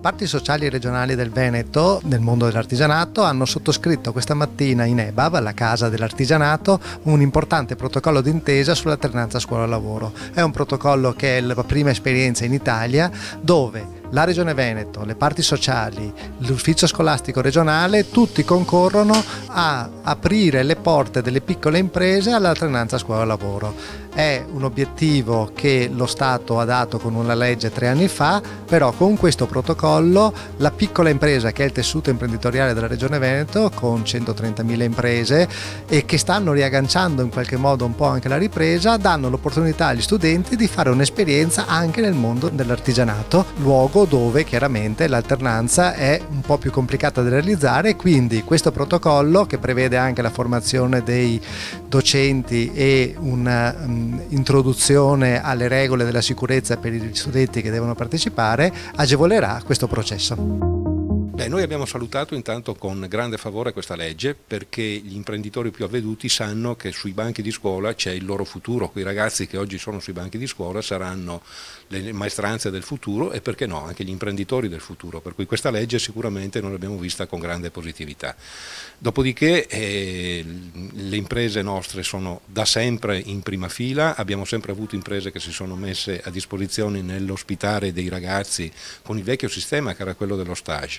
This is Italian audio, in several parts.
Le parti sociali regionali del Veneto, nel mondo dell'artigianato, hanno sottoscritto questa mattina in EBAV, la Casa dell'Artigianato, un importante protocollo d'intesa sull'alternanza scuola-lavoro. È un protocollo che è la prima esperienza in Italia dove la Regione Veneto, le parti sociali, l'ufficio scolastico regionale, tutti concorrono a aprire le porte delle piccole imprese all'alternanza scuola-lavoro. È un obiettivo che lo Stato ha dato con una legge tre anni fa, però con questo protocollo la piccola impresa che è il tessuto imprenditoriale della Regione Veneto con 130.000 imprese e che stanno riagganciando in qualche modo un po' anche la ripresa, danno l'opportunità agli studenti di fare un'esperienza anche nel mondo dell'artigianato, luogo campo dove chiaramente l'alternanza è un po' più complicata da realizzare quindi questo protocollo che prevede anche la formazione dei docenti e un'introduzione mm, alle regole della sicurezza per gli studenti che devono partecipare agevolerà questo processo. Beh, noi abbiamo salutato intanto con grande favore questa legge perché gli imprenditori più avveduti sanno che sui banchi di scuola c'è il loro futuro, quei ragazzi che oggi sono sui banchi di scuola saranno le maestranze del futuro e perché no, anche gli imprenditori del futuro, per cui questa legge sicuramente noi l'abbiamo vista con grande positività. Dopodiché eh, le imprese nostre sono da sempre in prima fila, abbiamo sempre avuto imprese che si sono messe a disposizione nell'ospitare dei ragazzi con il vecchio sistema che era quello dello stage.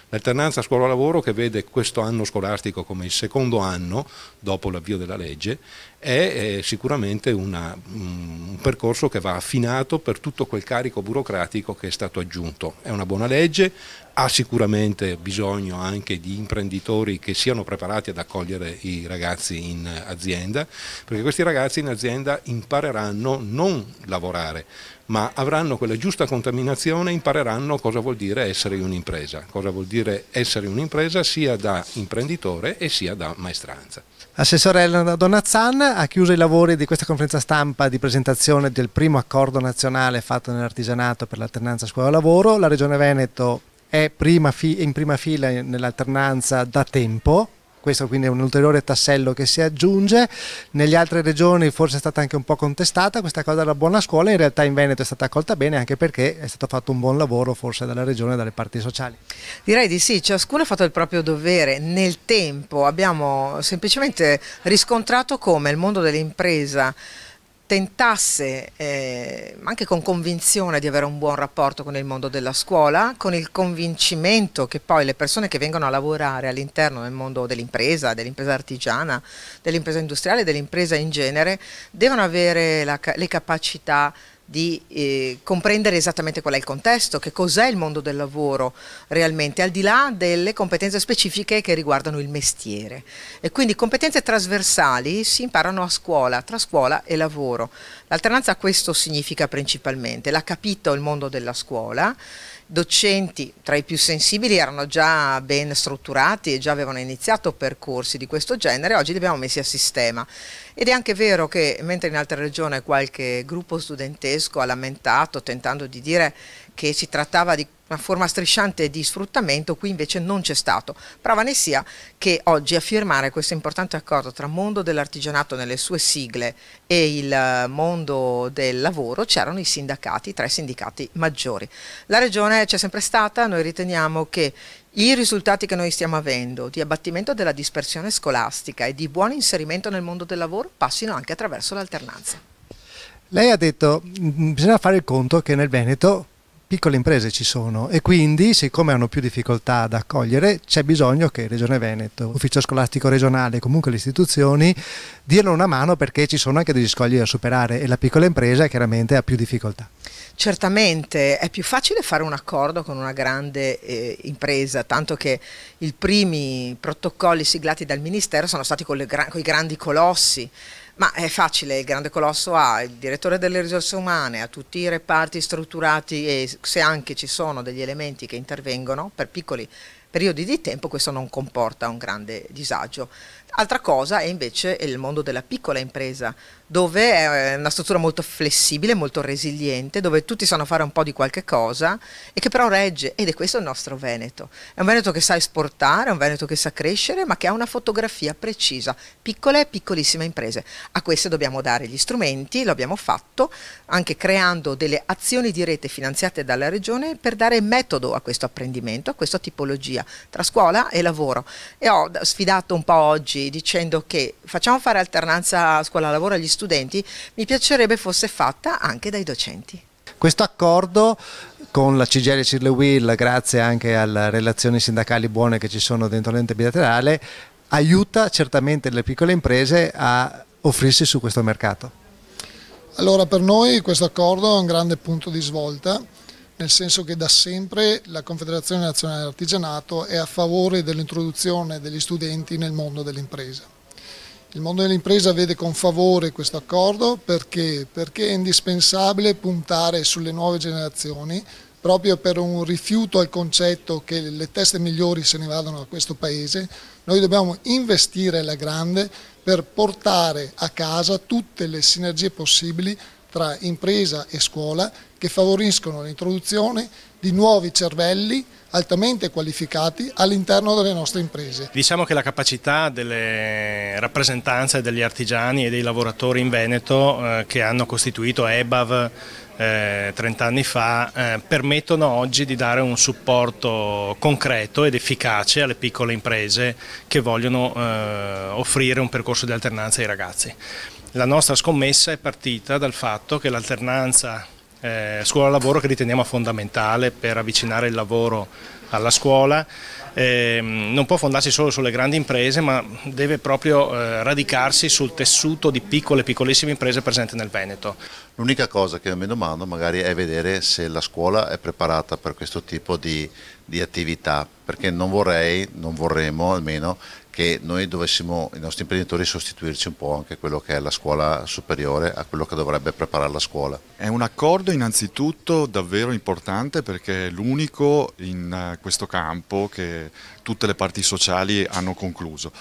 L'alternanza scuola-lavoro che vede questo anno scolastico come il secondo anno dopo l'avvio della legge è eh, sicuramente una, mm, un percorso che va affinato per tutto quel carico burocratico che è stato aggiunto. È una buona legge, ha sicuramente bisogno anche di imprenditori che siano preparati ad accogliere i ragazzi in azienda, perché questi ragazzi in azienda impareranno non lavorare, ma avranno quella giusta contaminazione, impareranno cosa vuol dire essere in un'impresa, cosa vuol dire dire essere un'impresa sia da imprenditore e sia da maestranza. Assessore Elena Donazzan ha chiuso i lavori di questa conferenza stampa di presentazione del primo accordo nazionale fatto nell'artigianato per l'alternanza scuola-lavoro. La Regione Veneto è prima in prima fila nell'alternanza da tempo, questo quindi è un ulteriore tassello che si aggiunge. Negli altre regioni forse è stata anche un po' contestata questa cosa della buona scuola, in realtà in Veneto è stata accolta bene anche perché è stato fatto un buon lavoro forse dalla regione e dalle parti sociali. Direi di sì, ciascuno ha fatto il proprio dovere nel tempo, abbiamo semplicemente riscontrato come il mondo dell'impresa tentasse, eh, anche con convinzione, di avere un buon rapporto con il mondo della scuola, con il convincimento che poi le persone che vengono a lavorare all'interno del mondo dell'impresa, dell'impresa artigiana, dell'impresa industriale, dell'impresa in genere, devono avere la, le capacità di eh, comprendere esattamente qual è il contesto, che cos'è il mondo del lavoro realmente, al di là delle competenze specifiche che riguardano il mestiere. E quindi competenze trasversali si imparano a scuola, tra scuola e lavoro. L'alternanza questo significa principalmente, l'ha capito il mondo della scuola docenti tra i più sensibili erano già ben strutturati e già avevano iniziato percorsi di questo genere, oggi li abbiamo messi a sistema. Ed è anche vero che mentre in altre regioni qualche gruppo studentesco ha lamentato tentando di dire che si trattava di una forma strisciante di sfruttamento, qui invece non c'è stato. Prova ne sia che oggi a firmare questo importante accordo tra mondo dell'artigianato nelle sue sigle e il eh, mondo del lavoro c'erano i sindacati, tra i sindacati maggiori. La regione c'è sempre stata, noi riteniamo che i risultati che noi stiamo avendo di abbattimento della dispersione scolastica e di buon inserimento nel mondo del lavoro passino anche attraverso l'alternanza. Lei ha detto che bisogna fare il conto che nel Veneto piccole imprese ci sono e quindi siccome hanno più difficoltà ad accogliere c'è bisogno che Regione Veneto, Ufficio Scolastico Regionale, comunque le istituzioni diano una mano perché ci sono anche degli scogli da superare e la piccola impresa chiaramente ha più difficoltà. Certamente è più facile fare un accordo con una grande eh, impresa, tanto che i primi protocolli siglati dal Ministero sono stati con, gra con i grandi colossi ma è facile, il Grande Colosso ha il direttore delle risorse umane, ha tutti i reparti strutturati e se anche ci sono degli elementi che intervengono per piccoli periodi di tempo questo non comporta un grande disagio. Altra cosa è invece il mondo della piccola impresa, dove è eh, una struttura molto flessibile, molto resiliente, dove tutti sanno fare un po' di qualche cosa e che però regge ed è questo il nostro Veneto. È un Veneto che sa esportare, è un Veneto che sa crescere, ma che ha una fotografia precisa, piccole e piccolissime imprese. A queste dobbiamo dare gli strumenti, lo abbiamo fatto anche creando delle azioni di rete finanziate dalla Regione per dare metodo a questo apprendimento, a questa tipologia sinergia tra scuola e lavoro e ho sfidato un po' oggi dicendo che facciamo fare alternanza scuola-lavoro agli studenti, mi piacerebbe fosse fatta anche dai docenti. Questo accordo con la CGL Cirle Will, grazie anche alle relazioni sindacali buone che ci sono dentro l'ente bilaterale, aiuta certamente le piccole imprese a offrirsi su questo mercato. Allora per noi questo accordo è un grande punto di svolta nel senso che da sempre la Confederazione Nazionale dell'Artigianato è a favore dell'introduzione degli studenti nel mondo dell'impresa. Il mondo dell'impresa vede con favore questo accordo perché? perché è indispensabile puntare sulle nuove generazioni proprio per un rifiuto al concetto che le teste migliori se ne vadano da questo paese, noi dobbiamo investire alla grande per portare a casa tutte le sinergie possibili tra impresa e scuola che favoriscono l'introduzione di nuovi cervelli altamente qualificati all'interno delle nostre imprese. Diciamo che la capacità delle rappresentanze degli artigiani e dei lavoratori in Veneto eh, che hanno costituito EBAV eh, 30 anni fa eh, permettono oggi di dare un supporto concreto ed efficace alle piccole imprese che vogliono eh, offrire un percorso di alternanza ai ragazzi. La nostra scommessa è partita dal fatto che l'alternanza eh, scuola-lavoro che riteniamo fondamentale per avvicinare il lavoro alla scuola, eh, non può fondarsi solo sulle grandi imprese ma deve proprio eh, radicarsi sul tessuto di piccole e piccolissime imprese presenti nel Veneto. L'unica cosa che mi domando magari è vedere se la scuola è preparata per questo tipo di, di attività perché non vorrei, non vorremmo almeno che noi dovessimo, i nostri imprenditori, sostituirci un po' anche quello che è la scuola superiore a quello che dovrebbe preparare la scuola. È un accordo innanzitutto davvero importante perché è l'unico in eh, questo campo che tutte le parti sociali hanno concluso.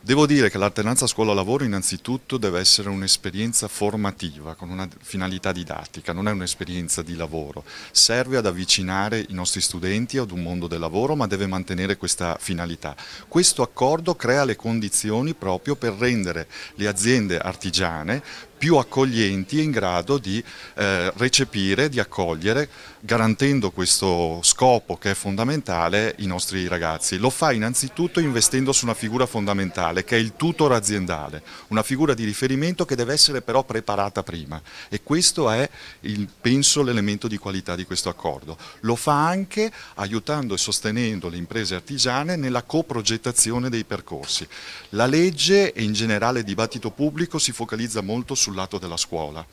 Devo dire che l'alternanza scuola-lavoro innanzitutto deve essere un'esperienza formativa con una finalità didattica, non è un'esperienza di lavoro. Serve ad avvicinare i nostri studenti ad un mondo del lavoro ma deve mantenere questa finalità. Questo accordo crea le condizioni proprio per rendere le aziende artigiane più accoglienti e in grado di eh, recepire, di accogliere, garantendo questo scopo che è fondamentale i nostri ragazzi. Lo fa innanzitutto investendo su una figura fondamentale che è il tutor aziendale, una figura di riferimento che deve essere però preparata prima e questo è il, penso l'elemento di qualità di questo accordo. Lo fa anche aiutando e sostenendo le imprese artigiane nella coprogettazione dei percorsi. La legge e in generale il dibattito pubblico si focalizza molto su sul lato della scuola.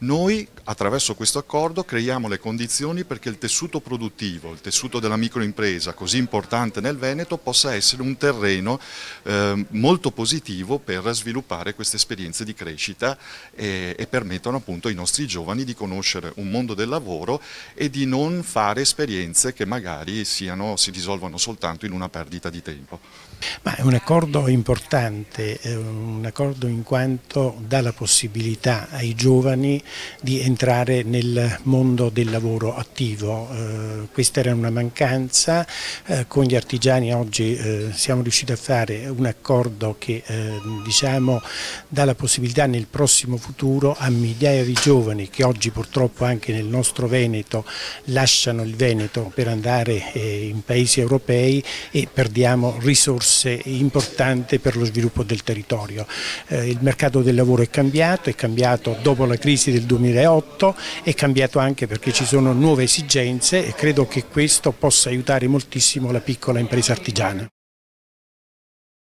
Noi attraverso questo accordo creiamo le condizioni perché il tessuto produttivo, il tessuto della microimpresa così importante nel Veneto possa essere un terreno eh, molto positivo per sviluppare queste esperienze di crescita e, e permettono appunto ai nostri giovani di conoscere un mondo del lavoro e di non fare esperienze che magari siano, si risolvono soltanto in una perdita di tempo. Ma è un accordo importante, un accordo in quanto dà la possibilità ai giovani di entrare nel mondo del lavoro attivo. Eh, questa era una mancanza, eh, con gli artigiani oggi eh, siamo riusciti a fare un accordo che eh, diciamo, dà la possibilità nel prossimo futuro a migliaia di giovani che oggi purtroppo anche nel nostro Veneto lasciano il Veneto per andare eh, in paesi europei e perdiamo risorse asse importante per lo sviluppo del territorio. Eh, il mercato del lavoro è cambiato, è cambiato dopo la crisi del 2008, è cambiato anche perché ci sono nuove esigenze e credo che questo possa aiutare moltissimo la piccola impresa artigiana.